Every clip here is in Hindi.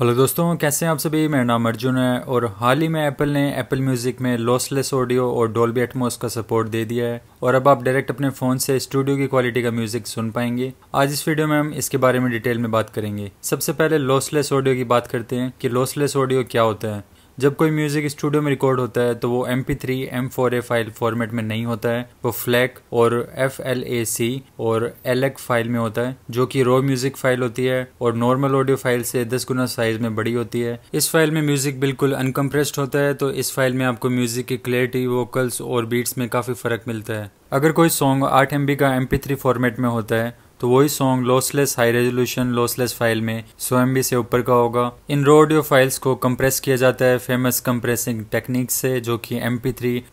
हेलो दोस्तों कैसे हैं आप सभी मेरा नाम अर्जुन है और हाल ही में एप्पल ने एप्पल म्यूज़िक में लॉसलेस ऑडियो और डोल्बी एटमोस का सपोर्ट दे दिया है और अब आप डायरेक्ट अपने फ़ोन से स्टूडियो की क्वालिटी का म्यूज़िक सुन पाएंगे आज इस वीडियो में हम इसके बारे में डिटेल में बात करेंगे सबसे पहले लॉसलेस ऑडियो की बात करते हैं कि लॉसलेस ऑडियो क्या होता है जब कोई म्यूजिक स्टूडियो में रिकॉर्ड होता है तो वो M P three M four A file format में नहीं होता है वो फ्लैक और एफ एल ए सी और एलेक e फाइल में होता है जो कि रॉ म्यूजिक फाइल होती है और नॉर्मल ऑडियो फाइल से दस गुना साइज में बड़ी होती है इस फाइल में म्यूजिक बिल्कुल अनकम्प्रेस्ड होता है तो इस फाइल में आपको म्यूजिक की क्लियरिटी वोकल्स और बीट्स में काफी फर्क मिलता है अगर कोई सॉन्ग आठ एम का एम फॉर्मेट में होता है तो वही song lossless high resolution lossless file में स्वयं एम से ऊपर का होगा इन रो ऑडियो फाइल्स को कंप्रेस किया जाता है फेमस कंप्रेसिंग टेक्निक से जो कि एम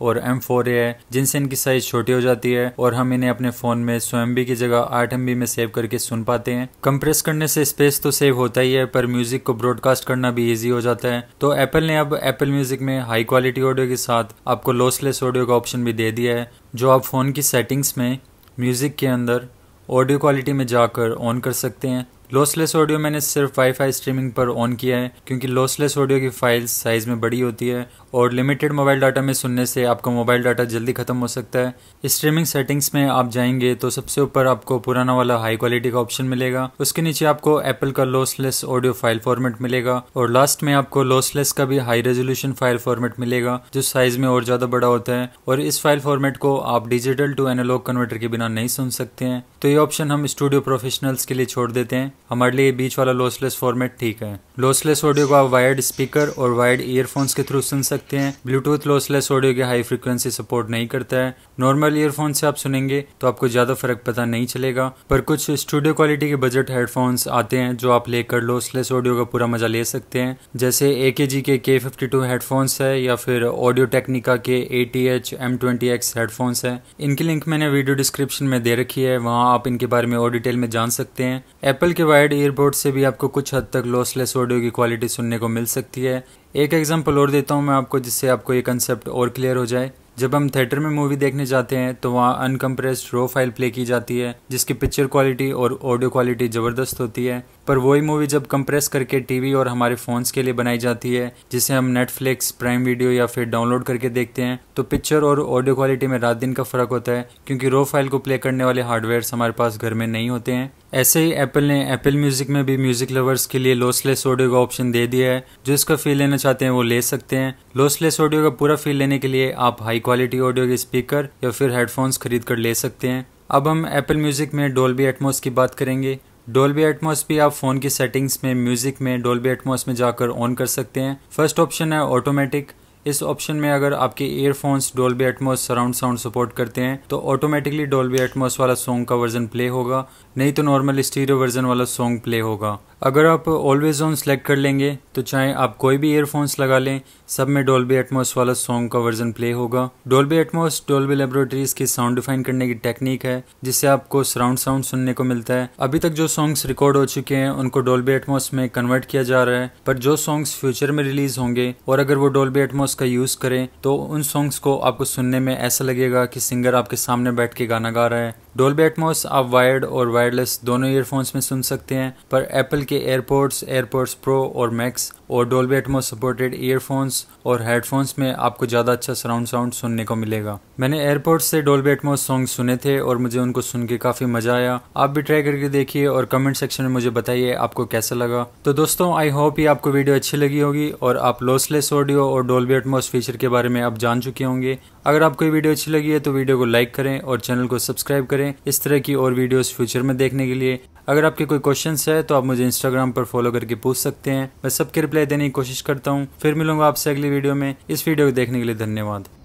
और एम है जिनसे इनकी साइज छोटी हो जाती है और हम इन्हें अपने फोन में स्वयं एम की जगह आठ एम में सेव करके सुन पाते हैं कंप्रेस करने से स्पेस तो सेव होता ही है पर म्यूजिक को ब्रॉडकास्ट करना भी ईजी हो जाता है तो एप्पल ने अब एप्पल म्यूजिक में हाई क्वालिटी ऑडियो के साथ आपको लॉसलेस ऑडियो का ऑप्शन भी दे दिया है जो आप फोन की सेटिंग्स में म्यूजिक के अंदर ऑडियो क्वालिटी में जाकर ऑन कर सकते हैं लॉसलेस ऑडियो मैंने सिर्फ वाईफाई स्ट्रीमिंग पर ऑन किया है क्योंकि लॉसलेस ऑडियो की फाइल साइज में बड़ी होती है और लिमिटेड मोबाइल डाटा में सुनने से आपका मोबाइल डाटा जल्दी खत्म हो सकता है स्ट्रीमिंग सेटिंग्स में आप जाएंगे तो सबसे ऊपर आपको पुराना वाला हाई क्वालिटी का ऑप्शन मिलेगा उसके नीचे आपको एप्पल का लॉसलेस ऑडियो फाइल फॉर्मेट मिलेगा और लास्ट में आपको लॉसलेस का भी हाई रेजोल्यूशन फाइल फॉर्मेट मिलेगा जो साइज में और ज्यादा बड़ा होता है और इस फाइल फॉर्मेट को आप डिजिटल टू एनालॉग कन्वर्टर के बिना नहीं सुन सकते हैं तो ये ऑप्शन हम स्टूडियो प्रोफेशनल्स के लिए छोड़ देते हैं हमारे लिए बीच वाला लॉसलेस फॉर्मेट ठीक है लॉसलेस ऑडियो को आप वायर्ड स्पीकर और वायर्ड ईयरफोन्स के थ्रू सुन सकते हैं ब्लूटूथ लॉसलेस ऑडियो की हाई फ्रिक्वेंसी सपोर्ट नहीं करता है नॉर्मल ईयरफोन से आप सुनेंगे तो आपको ज्यादा फर्क पता नहीं चलेगा पर कुछ स्टूडियो क्वालिटी के बजट हेडफोन्स आते हैं जो आप लेकर लॉसलेस ऑडियो का पूरा मजा ले सकते हैं जैसे ए के जी के के फिफ्टी टू हेडफोन्स है या फिर ऑडियो टेक्निका के A T H M twenty X headphones है इनकी लिंक मैंने वीडियो डिस्क्रिप्शन में दे रखी है वहाँ आप इनके बारे में और डिटेल में जान सकते हैं एप्पल के वायर वायर्ड ईयरबोर्ड से भी आपको कुछ हद तक लॉसलेस ऑडियो की क्वालिटी सुनने को मिल सकती है एक एग्जाम्पल और देता हूँ मैं आपको जिससे आपको ये कंसेप्ट और क्लियर हो जाए जब हम थिएटर में मूवी देखने जाते हैं तो वहाँ अनकम्प्रेस्ड रो फाइल प्ले की जाती है जिसकी पिक्चर क्वालिटी और ऑडियो क्वालिटी ज़बरदस्त होती है पर वही मूवी जब कंप्रेस करके टीवी और हमारे फ़ोन्स के लिए बनाई जाती है जिसे हम नेटफ्लिक्स प्राइम वीडियो या फिर डाउनलोड करके देखते हैं तो पिक्चर और ऑडियो क्वालिटी में रात दिन का फ़र्क होता है क्योंकि रो फाइल को प्ले करने वाले हार्डवेयर हमारे पास घर में नहीं होते हैं ऐसे ही एप्पल ने एप्पल म्यूजिक में भी म्यूजिक लवर्स के लिए लॉसलेस ऑडियो का ऑप्शन दे दिया है जो इसका फील लेना चाहते हैं वो ले सकते हैं लॉसलेस ऑडियो का पूरा फील लेने के लिए आप हाई क्वालिटी ऑडियो के स्पीकर या फिर हेडफोन्स खरीद कर ले सकते हैं अब हम एप्पल म्यूजिक में डोल्बी एटमोस की बात करेंगे डोल्बी एटमोस भी आप फोन की सेटिंग्स में म्यूजिक में डोल्बी एटमोस में जाकर ऑन कर सकते हैं फर्स्ट ऑप्शन है ऑटोमेटिक इस ऑप्शन में अगर आपके earphones Dolby Atmos surround sound support करते हैं तो ऑटोमेटिकली डोल्बी एटमोस वाला सॉन्ग का वर्जन प्ले होगा नहीं तो नॉर्मल स्टीरियो वर्जन वाला सॉन्ग प्ले होगा अगर आप ऑलवेज ऑन सेलेक्ट कर लेंगे तो चाहे आप कोई भी ईयरफोन्स लगा लें सब में डोल्बी एटमोस वाला सॉन्ग का वर्जन प्ले होगा डोल्बी एटमोस डोल्बी लेबोरेटरीज की साउंड डिफाइन करने की टेक्निक है जिससे आपको सराउंड साउंड सुनने को मिलता है अभी तक जो सॉन्ग्स रिकॉर्ड हो चुके हैं उनको डोल्बी एटमोस में कन्वर्ट किया जा रहा है पर जो सॉन्ग्स फ्यूचर में रिलीज होंगे और अगर वो डोल्बी एटमोस का यूज करें तो उन सॉन्ग्स को आपको सुनने में ऐसा लगेगा कि सिंगर आपके सामने बैठ के गाना गा रहा है डोल्बी एटमोस आप वायर्ड और वायरलेस दोनों ईयरफोन्स में सुन सकते हैं पर एप्पल के एयरपोर्ट्स एयरपोर्ट्स प्रो और मैक्स और डोल्बी एटमोस सपोर्टेड ईयरफोन्स और हेडफोन्स में आपको ज़्यादा अच्छा सराउंड साउंड सुनने को मिलेगा मैंने एयरपोर्ट से डोल्बी एटमोस सॉन्ग सुने थे और मुझे उनको सुन के काफ़ी मज़ा आया आप भी ट्राई करके देखिए और कमेंट सेक्शन में मुझे बताइए आपको कैसा लगा तो दोस्तों आई होप ये आपको वीडियो अच्छी लगी होगी और आप लॉसलेस ऑडियो और डोल्बी एटमोस फीचर के बारे में आप जान चुके होंगे अगर आपको ये वीडियो अच्छी लगी है तो वीडियो को लाइक करें और चैनल को सब्सक्राइब करें इस तरह की और वीडियोस फ्यूचर में देखने के लिए अगर आपके कोई क्वेश्चंस है तो आप मुझे इंस्टाग्राम पर फॉलो करके पूछ सकते हैं मैं सबके रिप्लाई देने की कोशिश करता हूँ फिर मिलूंगा आपसे अगली वीडियो में इस वीडियो को देखने के लिए धन्यवाद